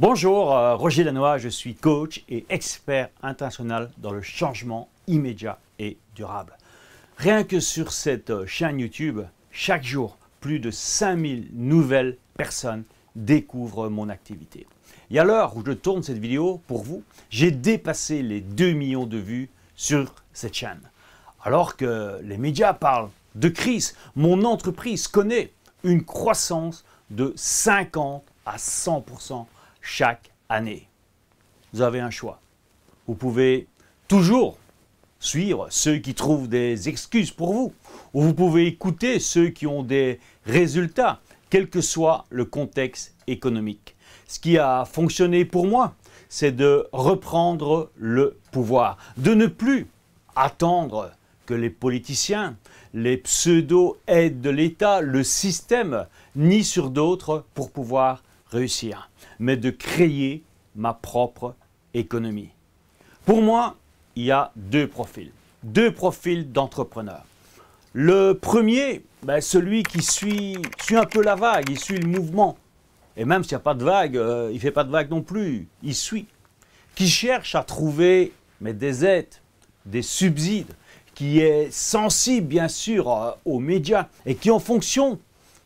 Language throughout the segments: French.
Bonjour, euh, Roger Lanois, je suis coach et expert international dans le changement immédiat et durable. Rien que sur cette euh, chaîne YouTube, chaque jour, plus de 5000 nouvelles personnes découvrent mon activité. Et à l'heure où je tourne cette vidéo pour vous, j'ai dépassé les 2 millions de vues sur cette chaîne. Alors que les médias parlent de crise, mon entreprise connaît une croissance de 50 à 100 chaque année. Vous avez un choix. Vous pouvez toujours suivre ceux qui trouvent des excuses pour vous, ou vous pouvez écouter ceux qui ont des résultats, quel que soit le contexte économique. Ce qui a fonctionné pour moi, c'est de reprendre le pouvoir, de ne plus attendre que les politiciens, les pseudo-aides de l'État, le système, ni sur d'autres pour pouvoir réussir, mais de créer ma propre économie. Pour moi, il y a deux profils, deux profils d'entrepreneurs. Le premier, ben, celui qui suit, suit un peu la vague, il suit le mouvement. Et même s'il n'y a pas de vague, euh, il ne fait pas de vague non plus, il suit. Qui cherche à trouver mais des aides, des subsides, qui est sensible bien sûr euh, aux médias et qui en fonction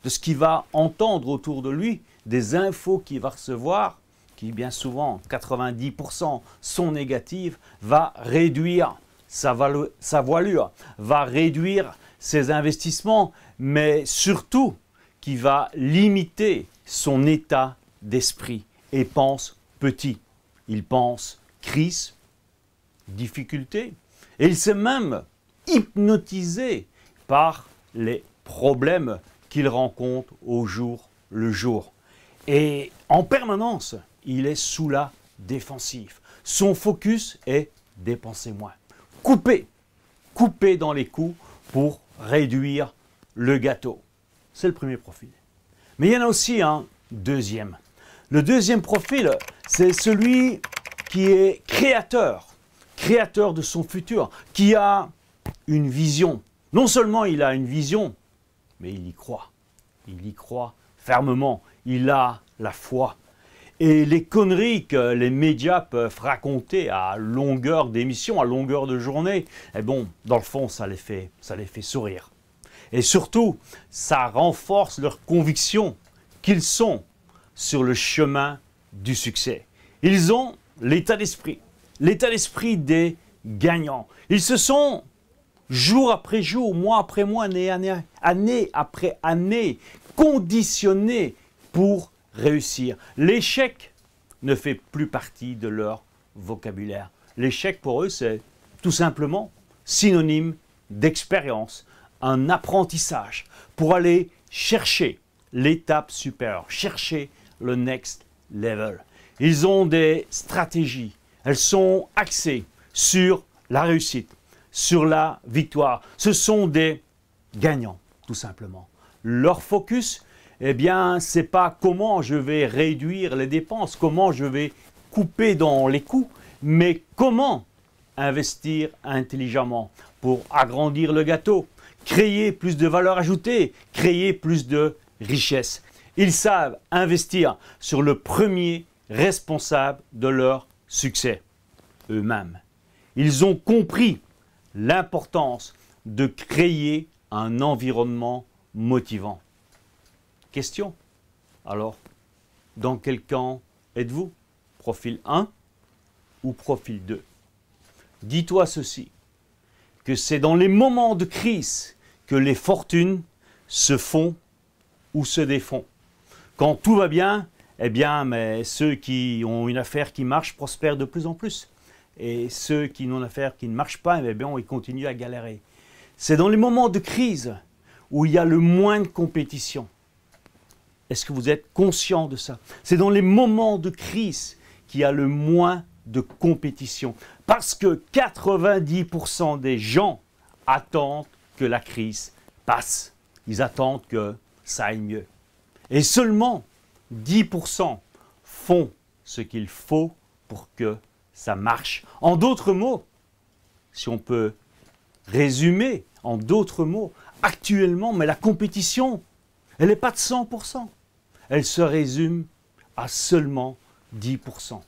de ce qu'il va entendre autour de lui, des infos qu'il va recevoir, qui bien souvent 90% sont négatives, va réduire sa, sa voilure, va réduire ses investissements, mais surtout qui va limiter son état d'esprit et pense petit. Il pense crise, difficulté, et il s'est même hypnotisé par les problèmes qu'il rencontre au jour le jour. Et en permanence, il est sous la défensive. Son focus est dépenser moins. Couper, couper dans les coups pour réduire le gâteau. C'est le premier profil. Mais il y en a aussi un deuxième. Le deuxième profil, c'est celui qui est créateur, créateur de son futur, qui a une vision. Non seulement il a une vision, mais il y croit. Il y croit fermement. Il a la foi. Et les conneries que les médias peuvent raconter à longueur d'émission, à longueur de journée, eh bon, dans le fond, ça les fait, ça les fait sourire. Et surtout, ça renforce leur conviction qu'ils sont sur le chemin du succès. Ils ont l'état d'esprit, l'état d'esprit des gagnants. Ils se sont, jour après jour, mois après mois, année après année, conditionnés pour réussir. L'échec ne fait plus partie de leur vocabulaire. L'échec pour eux, c'est tout simplement synonyme d'expérience, un apprentissage pour aller chercher l'étape supérieure, chercher le next level. Ils ont des stratégies, elles sont axées sur la réussite, sur la victoire. Ce sont des gagnants, tout simplement leur focus, eh bien, c'est pas comment je vais réduire les dépenses, comment je vais couper dans les coûts, mais comment investir intelligemment pour agrandir le gâteau, créer plus de valeur ajoutée, créer plus de richesse. Ils savent investir sur le premier responsable de leur succès, eux-mêmes. Ils ont compris l'importance de créer un environnement motivant. Question. Alors, dans quel camp êtes-vous Profil 1 ou profil 2 Dis-toi ceci, que c'est dans les moments de crise que les fortunes se font ou se défont. Quand tout va bien, eh bien, mais ceux qui ont une affaire qui marche prospèrent de plus en plus. Et ceux qui n'ont une affaire qui ne marche pas, eh bien, ils continuent à galérer. C'est dans les moments de crise où il y a le moins de compétition. Est-ce que vous êtes conscient de ça C'est dans les moments de crise qu'il y a le moins de compétition. Parce que 90% des gens attendent que la crise passe. Ils attendent que ça aille mieux. Et seulement 10% font ce qu'il faut pour que ça marche. En d'autres mots, si on peut résumer en d'autres mots, actuellement, mais la compétition, elle n'est pas de 100%. Elle se résume à seulement 10%.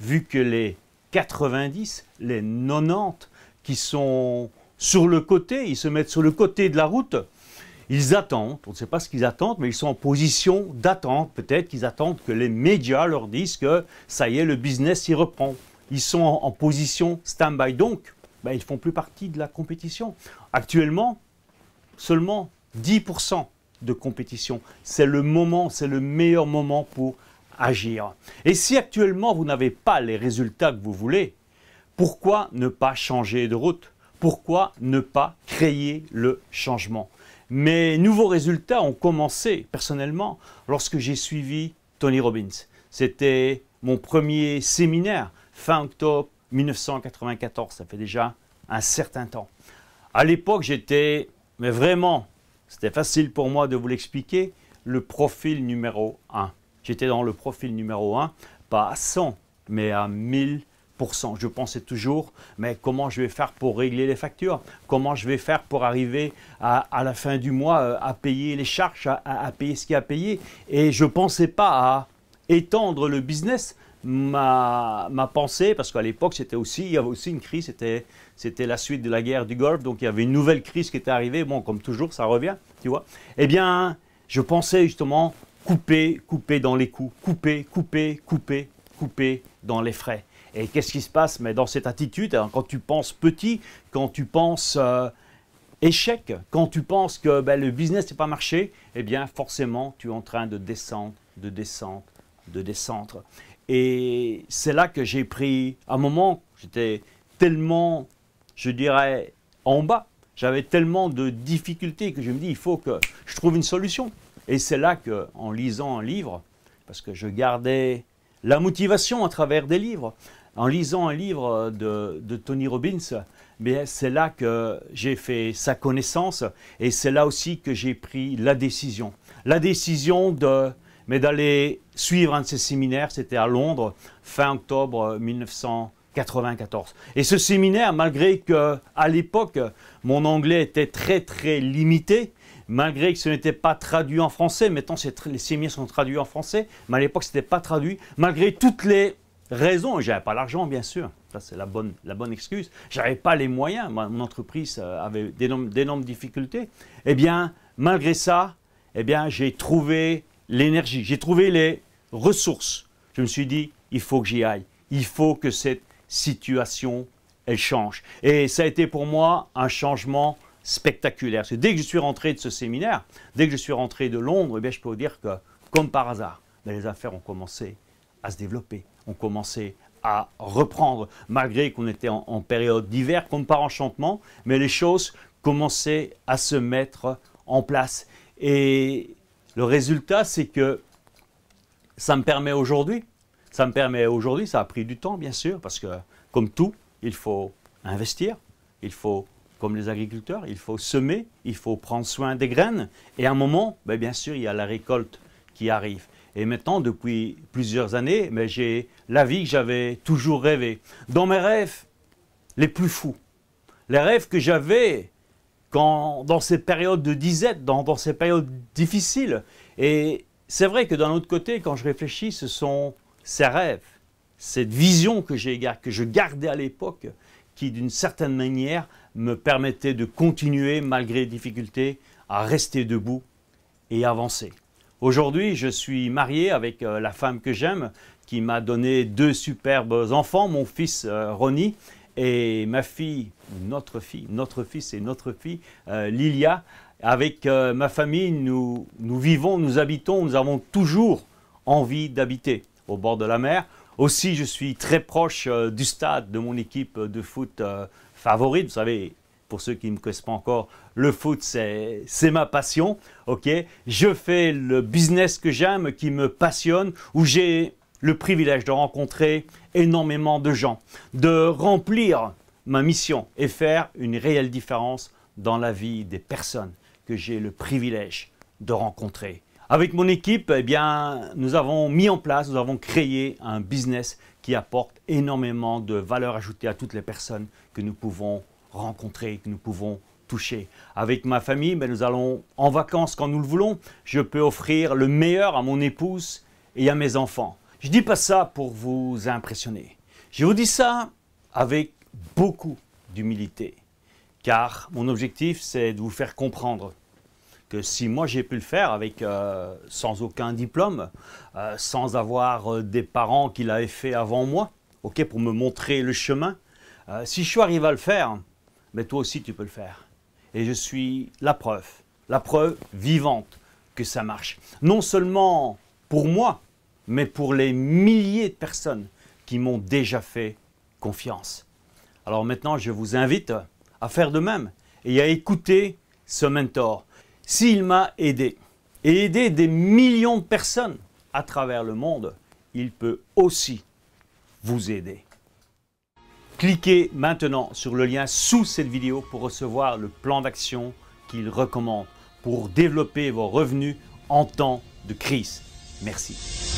Vu que les 90, les 90 qui sont sur le côté, ils se mettent sur le côté de la route, ils attendent, on ne sait pas ce qu'ils attendent, mais ils sont en position d'attente. Peut-être qu'ils attendent que les médias leur disent que ça y est, le business y reprend. Ils sont en, position stand-by. Donc, ben, ils ne font plus partie de la compétition. Actuellement, seulement 10% de compétition. C'est le moment, c'est le meilleur moment pour agir. Et si actuellement vous n'avez pas les résultats que vous voulez, pourquoi ne pas changer de route Pourquoi ne pas créer le changement Mes nouveaux résultats ont commencé personnellement lorsque j'ai suivi Tony Robbins. C'était mon premier séminaire fin octobre 1994, ça fait déjà un certain temps. À l'époque, j'étais, mais vraiment, c'était facile pour moi de vous l'expliquer, le profil numéro 1. J'étais dans le profil numéro 1, pas à 100, mais à 1000 je pensais toujours, mais comment je vais faire pour régler les factures Comment je vais faire pour arriver à, la fin du mois euh, à payer les charges, à, à payer ce qu'il y a à payer Et je ne pensais pas à étendre le business ma, pensée, parce qu'à l'époque, c'était aussi, il y avait aussi une crise, c'était, la suite de la guerre du Golfe, donc il y avait une nouvelle crise qui était arrivée. Bon, comme toujours, ça revient, tu vois. Eh bien, je pensais justement couper, couper dans les coûts, couper, couper, couper, couper dans les frais. Et qu'est-ce qui se passe Mais dans cette attitude, hein, quand tu penses petit, quand tu penses euh, échec, quand tu penses que ben, le business n'est pas marché, eh bien forcément, tu es en train de descendre, de descendre, de descendre. Et c'est là que j'ai pris, à un moment, j'étais tellement, je dirais, en bas, j'avais tellement de difficultés que je me dis, il faut que je trouve une solution. Et c'est là que, en lisant un livre, parce que je gardais la motivation à travers des livres, en lisant un livre de, de Tony Robbins, mais c'est là que j'ai fait sa connaissance et c'est là aussi que j'ai pris la décision. La décision de mais d'aller suivre un de ces séminaires, c'était à Londres, fin octobre 1994. Euh, et ce séminaire, malgré que à l'époque mon anglais était très très limité, malgré que ce n'était pas traduit en français, maintenant les séminaires sont traduits en français, mais à l'époque ce n'était pas traduit, malgré toutes les raisons, n'avais pas l'argent bien sûr, ça c'est la bonne, la bonne excuse, j'avais pas les moyens, mon entreprise euh, avait d'énormes difficultés, eh bien malgré ça, eh bien j'ai trouvé l'énergie, j'ai trouvé les ressources. Je me suis dit, il faut que j'y aille. Il faut que cette situation, elle change. Et ça a été pour moi un changement spectaculaire. c'est dès que je suis rentré de ce séminaire, dès que je suis rentré de Londres, et eh bien, je peux vous dire que, comme par hasard, ben, les affaires ont commencé à se développer, ont commencé à reprendre, malgré qu'on était en, en période d'hiver, comme par enchantement, mais les choses commençaient à se mettre en place. Et le résultat, c'est que ça me permet aujourd'hui, ça me permet aujourd'hui, ça a pris du temps, bien sûr, parce que comme tout, il faut investir, il faut, comme les agriculteurs, il faut semer, il faut prendre soin des graines. Et à un moment, ben, bien sûr, il y a la récolte qui arrive. Et maintenant, depuis plusieurs années, mais ben, j'ai la vie que j'avais toujours rêvé. Dans mes rêves les plus fous, les rêves que j'avais dans ces périodes de disette, dans, ces périodes difficiles. Et c'est vrai que d'un autre côté, quand je réfléchis, ce sont ces rêves, cette vision que, que je gardais à l'époque, qui d'une certaine manière me permettait de continuer, malgré les difficultés, à rester debout et avancer. Aujourd'hui, je suis marié avec euh, la femme que j'aime, qui m'a donné deux superbes enfants, mon fils euh, Ronnie et ma fille, notre fille, notre fils et notre fille, euh, Lilia, avec euh, ma famille, nous, nous vivons, nous habitons, nous avons toujours envie d'habiter au bord de la mer. Aussi, je suis très proche euh, du stade de mon équipe de foot favorite. Vous savez, pour ceux qui ne me connaissent pas encore, le foot, c'est ma passion. ok je fais le business que j'aime, qui me passionne, où j'ai le privilège de rencontrer énormément de gens, de remplir ma mission et faire une réelle différence dans la vie des personnes que j'ai le privilège de rencontrer. Avec mon équipe, eh bien, nous avons mis en place, nous avons créé un business qui apporte énormément de valeur ajoutée à toutes les personnes que nous pouvons rencontrer, que nous pouvons toucher. Avec ma famille, ben, nous allons en vacances quand nous le voulons. Je peux offrir le meilleur à mon épouse et à mes enfants. Je ne dis pas ça pour vous impressionner. Je vous dis ça avec beaucoup d'humilité, car mon objectif, c'est de vous faire comprendre que si moi j'ai pu le faire avec euh, sans aucun diplôme, euh, sans avoir euh, des parents qui l'avaient fait avant moi, ok, pour me montrer le chemin, si je suis arrivé à le faire, mais toi aussi tu peux le faire. Et je suis la preuve, la preuve vivante que ça marche. Non seulement pour moi, mais pour les milliers de personnes qui m'ont déjà fait confiance. Alors maintenant, je vous invite à faire de même et à écouter ce mentor. S'il m'a aidé et aidé des millions de personnes à travers le monde, il peut aussi vous aider. Cliquez maintenant sur le lien sous cette vidéo pour recevoir le plan d'action qu'il recommande pour développer vos revenus en temps de crise. Merci.